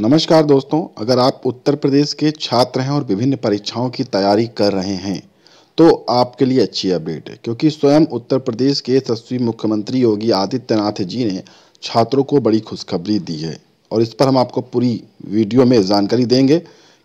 नमस्कार दोस्तों अगर आप उत्तर प्रदेश के छात्र हैं और विभिन्न परीक्षाओं की तैयारी कर रहे हैं तो आपके लिए अच्छी अपडेट है क्योंकि स्वयं उत्तर प्रदेश के यशस्वी मुख्यमंत्री योगी आदित्यनाथ जी ने छात्रों को बड़ी खुशखबरी दी है और इस पर हम आपको पूरी वीडियो में जानकारी देंगे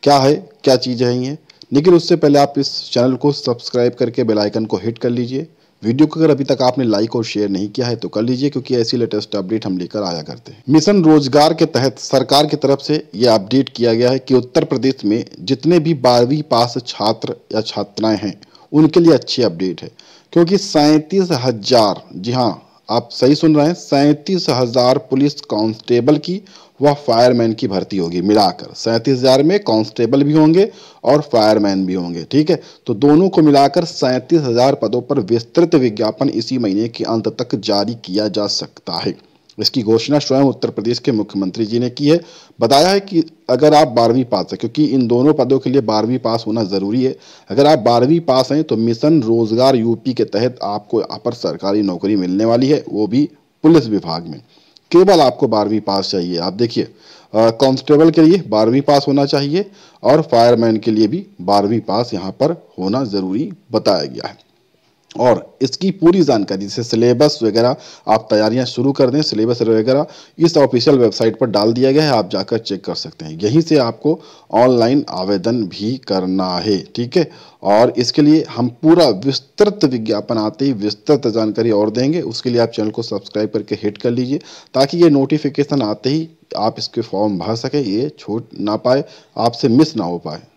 क्या है क्या चीज़ है ये लेकिन उससे पहले आप इस चैनल को सब्सक्राइब करके बेलाइकन को हिट कर लीजिए वीडियो को अगर अभी तक आपने लाइक और शेयर नहीं किया है तो कर लीजिए क्योंकि ऐसी लेटेस्ट अपडेट हम लेकर आया करते हैं मिशन रोजगार के तहत सरकार की तरफ से यह अपडेट किया गया है कि उत्तर प्रदेश में जितने भी बारहवीं पास छात्र या छात्राएं हैं उनके लिए अच्छी अपडेट है क्योंकि सैंतीस हजार जी हाँ आप सही सुन रहे हैं सैंतीस हजार पुलिस कांस्टेबल की व फायरमैन की भर्ती होगी मिलाकर सैंतीस हजार में कांस्टेबल भी होंगे और फायरमैन भी होंगे ठीक है तो दोनों को मिलाकर सैंतीस हजार पदों पर विस्तृत विज्ञापन इसी महीने के अंत तक जारी किया जा सकता है इसकी घोषणा स्वयं उत्तर प्रदेश के मुख्यमंत्री जी ने की है बताया है कि अगर आप बारहवीं पास हैं क्योंकि इन दोनों पदों के लिए बारहवीं पास होना ज़रूरी है अगर आप बारहवीं पास हैं तो मिशन रोजगार यूपी के तहत आपको यहाँ पर सरकारी नौकरी मिलने वाली है वो भी पुलिस विभाग में केवल आपको बारहवीं पास चाहिए आप देखिए कांस्टेबल के लिए बारहवीं पास होना चाहिए और फायरमैन के लिए भी बारहवीं पास यहाँ पर होना ज़रूरी बताया गया है और इसकी पूरी जानकारी जैसे सिलेबस वगैरह आप तैयारियां शुरू कर दें सिलेबस वगैरह इस ऑफिशियल वेबसाइट पर डाल दिया गया है आप जाकर चेक कर सकते हैं यहीं से आपको ऑनलाइन आवेदन भी करना है ठीक है और इसके लिए हम पूरा विस्तृत विज्ञापन आते ही विस्तृत जानकारी और देंगे उसके लिए आप चैनल को सब्सक्राइब करके हिट कर लीजिए ताकि ये नोटिफिकेशन आते ही आप इसके फॉर्म भर सकें ये छूट ना पाए आपसे मिस ना हो पाए